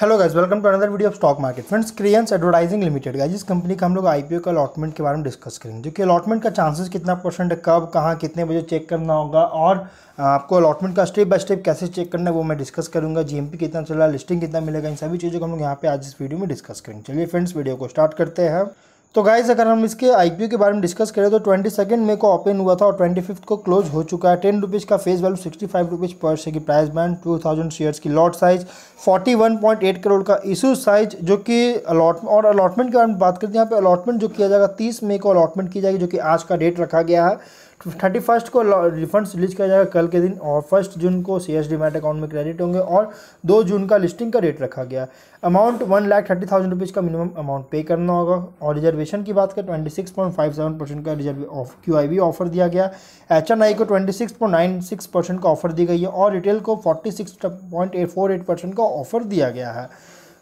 hello guys welcome to another video of stock market friends Crayons advertising limited guys इस company का हम लोग IPO का allotment के बारे में डिस्कस करेंगे जो कि अलॉटमेंट का चांसेस कितना परसेंट है कब कहाँ कितने बजे चेक करना होगा और आपको अलॉटमेंट का स्टेप बाय स्टेप कैसे चेक करना है वो मैं डिस्कस करूंगा पी कितना चला लिस्टिंग कितना मिलेगा इन सभी चीज़ों को हम लोग यहाँ पे आज इस वीडियो में डिस्कस करेंगे चलिए फ्रेंड्स वीडियो को स्टार्ट करते हैं तो गाइज अगर हम इसके आईपीओ के बारे में डिस्कस करें तो ट्वेंटी सेकेंड मे को ओपन हुआ था और ट्वेंटी फिफ्थ को क्लोज हो चुका है टेन रुपीज़ का face value sixty five rupees पर शेयर की price band two thousand shares की lot size forty one point eight crore का इशू साइज जो कि अलॉट और अलॉटमेंट के बारे में बात करते हैं यहाँ पे अलॉटमेंट जो किया जाएगा तीस मे को अलॉटमेंट की जाएगी जो कि आज का डेट रखा गया है थर्टी फर्स्ट को रिफंड रिलीज किया जाएगा कल के दिन और फर्स्ट जून को सी एस डीमेट अकाउंट में क्रेडिट होंगे और दो जून का लिस्टिंग का रेट रखा गया amount one lakh thirty thousand rupees का मिनिमम अमाउंट पे करना होगा और रिजर्वेशन की बात करें twenty six point five seven percent का reserve off Q I B offer दिया गया एच एन आई को twenty six point nine six percent का ऑफर दी गई है और रिटेल को forty six point eight four eight percent का ऑफर दिया गया है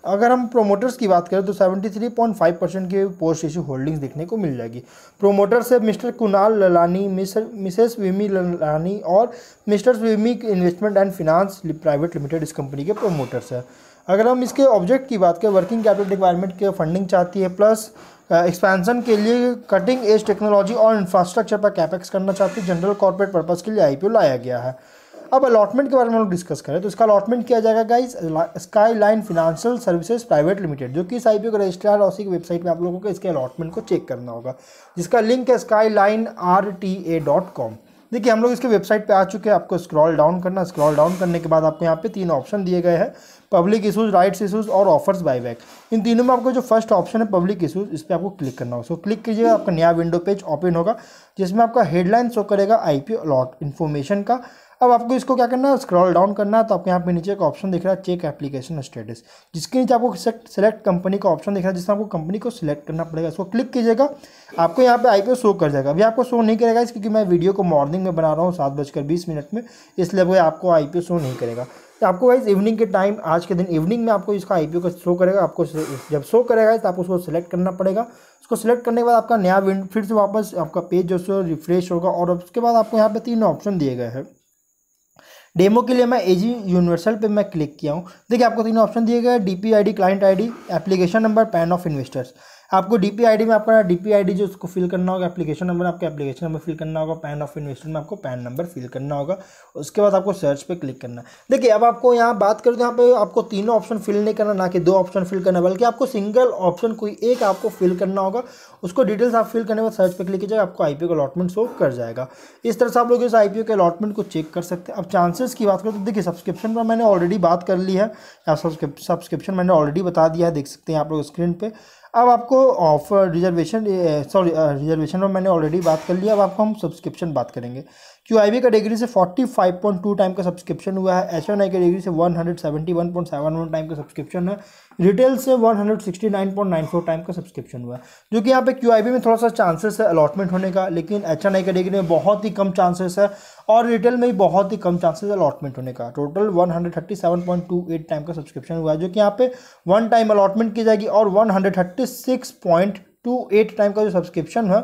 अगर हम प्रोमोटर्स की बात करें तो 73.5 परसेंट की पोस्ट इश्यू होल्डिंग्स देखने को मिल जाएगी प्रोमोटर्स है mister Kunal Lalani mister mrs Vimi Lalani और mister Vimi investment and finance private limited इस कंपनी के प्रोमोटर्स है अगर हम इसके ऑब्जेक्ट की बात करें वर्किंग कैपिटल रिक्वायरमेंट के फंडिंग चाहती है प्लस एक्सपेंशन के लिए कटिंग एज टेक्नोलॉजी और इंफ्रास्ट्रक्चर पर कैपेक्स करना चाहती है जनरल कॉर्पोरेट पर्पज़ के लिए आई लाया गया है अब अलॉटमेंट के बारे में हम लोग डिस्कस करें तो इसका अलॉटमेंट किया जाएगा guys sky line financial services private limited जो कि इस आई पी रजिस्ट्रार और उसी की वेबसाइट में आप लोगों को इसके अलॉटमेंट को चेक करना होगा जिसका लिंक है sky line R T A dot com देखिए हम लोग इसके वेबसाइट पे आ चुके हैं आपको स्क्रॉल डाउन करना स्क्रॉल डाउन करने के बाद आपको यहाँ पे तीन ऑप्शन दिए गए हैं पब्लिक इशूज राइट्स इशूज और ऑफर्स बैक इन तीनों में आपको जो फर्स्ट ऑप्शन है पब्लिक इशूज इस पर आपको क्लिक करना होगा सो क्लिक कीजिएगा आपका नया विंडो पेज ओपन होगा जिसमें आपका हेडलाइन शो करेगा आई पी अलॉट इन्फॉर्मेशन का अब आपको इसको क्या करना है स्क्रॉल डाउन करना है तो आपके यहाँ पे नीचे एक ऑप्शन दिख रहा है चेक एप्लीकेशन स्टेटस जिसके नीचे आपको सेलेक्ट कंपनी का ऑप्शन दिख रहा है जिसमें आपको कंपनी को सिलेक्ट करना पड़ेगा इसको क्लिक कीजिएगा आपको यहाँ पे आईपीओ शो कर जाएगा अभी आपको शो नहीं करेगा इस क्योंकि मैं वीडियो को मॉर्निंग में बना रहा हूँ सात बजकर बीस मिनट में इसलिए वो आपको आई शो नहीं करेगा तो आपको वाइज इवनिंग के टाइम आज के दिन इवनिंग में आपको इसका आईपीओ का शो करेगा आपको जब शो करेगा तो आपको उसको सेलेक्ट करना पड़ेगा उसको सिलेक्ट करने के बाद आपका नया विंड फिर से वापस आपका पेज जो सो रिफ्रेश होगा और उसके बाद आपको यहाँ पे तीन ऑप्शन दिए गए हैं डेमो के लिए मैं ए यूनिवर्सल पे मैं क्लिक किया हूँ देखिए आपको तीनों ऑप्शन दिए गए D P I D client I D application number PAN of investors आपको आई डी में आपका आई डी जो उसको फिल करना होगा एप्लीकेशन नंबर आपके एप्लीकेशन नंबर फिल करना होगा पैन ऑफ इन्वेस्टमेंट में आपको पैन नंबर फिल करना होगा उसके बाद आपको सर्च पे क्लिक करना देखिए अब आपको यहाँ बात करें तो यहाँ पे आपको तीनों ऑप्शन फिल नहीं करना ना कि दो ऑप्शन फिल करना बल्कि आपको सिंगल ऑप्शन कोई एक आपको फिल करना होगा उसको डिटेल्स आप फिल करने के बाद सर्च पर क्लिक कीजिएगा आपको ओ का अलॉटमेंट शो कर जाएगा इस तरह से आप लोग इस ओ के अलॉटमेंट को चेक कर सकते हैं अब चांसेस की बात करें तो देखिए सब्सक्रिप्शन पर मैंने ऑलरेडी बात कर ली है सब्सक्रिप्शन मैंने ऑलरेडी बता दिया है देख सकते हैं आप लोग स्क्रीन पर अब आपको ऑफ रिजर्वेशन सॉरी रिजर्वेशन में मैंने ऑलरेडी बात कर लिया अब आपको हम सब्सक्रिप्शन बात करेंगे क्यू आई वी का डिग्री से फाइव पॉइंट टू टाइम का सब्सक्रिप्शन हुआ है एच के डिग्री से one one hundred seventy point seven one time का सब्सक्रिप्शन है रिटेल से one hundred sixty nine nine point four time का सब्सक्रिप्शन हुआ है जो कि यहाँ पे क्यू आई वी में थोड़ा सा चांसेस है अलॉटमेंट होने का लेकिन एच एन आई के डिग्री में बहुत ही कम चांसेस है और रिटेल में भी बहुत ही कम चांसेस अलॉटमेंट होने का total one hundred thirty seven point two eight time का सब्सक्रिप्शन हुआ है जो कि यहाँ पे वन टाइम अलॉटमेंट की जाएगी और one hundred thirty six point two eight time का जो सब्सक्रिप्शन है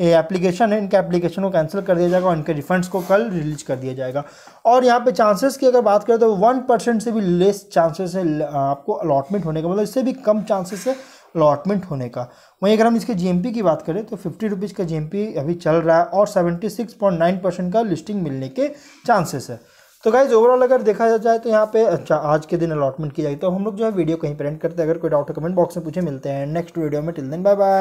ये एप्लीकेशन है इनके एप्लीकेशन को कैंसिल कर दिया जाएगा और इनके रिफंड्स को कल रिलीज कर दिया जाएगा और यहाँ पे चांसेस की अगर बात करें तो वन परसेंट से भी लेस चांसेस है आपको अलॉटमेंट होने का मतलब इससे भी कम चांसेस है अलॉटमेंट होने का वहीं अगर हम इसके जी की बात करें तो फिफ्टी रुपीज़ का जी अभी चल रहा है और seventy six point nine percent का लिस्टिंग मिलने के चांसेस है तो गाइज ओवरऑल अगर देखा जाए तो यहाँ पे अच्छा आज के दिन अलॉटमेंट की जाएगी तो हम लोग जो है वीडियो कहीं पर एंड करते हैं अगर कोई डाउट कमेंट बॉक्स में पूछे मिलते हैं नेक्स्ट वीडियो में टिल दिन बाय बाय